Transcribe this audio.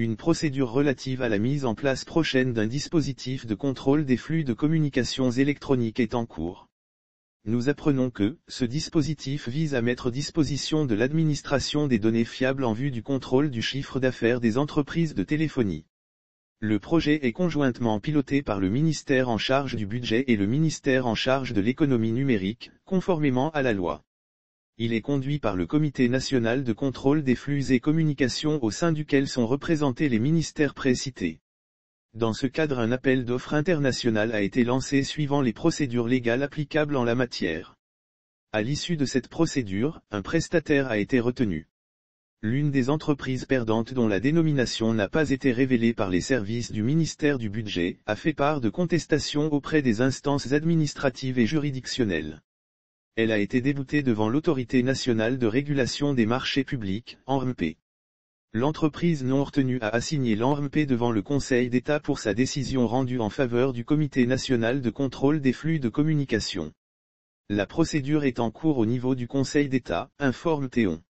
une procédure relative à la mise en place prochaine d'un dispositif de contrôle des flux de communications électroniques est en cours. Nous apprenons que, ce dispositif vise à mettre disposition de l'administration des données fiables en vue du contrôle du chiffre d'affaires des entreprises de téléphonie. Le projet est conjointement piloté par le ministère en charge du budget et le ministère en charge de l'économie numérique, conformément à la loi. Il est conduit par le Comité national de contrôle des flux et communications au sein duquel sont représentés les ministères précités. Dans ce cadre un appel d'offres international a été lancé suivant les procédures légales applicables en la matière. À l'issue de cette procédure, un prestataire a été retenu. L'une des entreprises perdantes dont la dénomination n'a pas été révélée par les services du ministère du Budget a fait part de contestations auprès des instances administratives et juridictionnelles elle a été déboutée devant l'Autorité nationale de régulation des marchés publics, ANRMP. L'entreprise non retenue a assigné l'ANRMP devant le Conseil d'État pour sa décision rendue en faveur du Comité national de contrôle des flux de communication. La procédure est en cours au niveau du Conseil d'État, informe Théon. E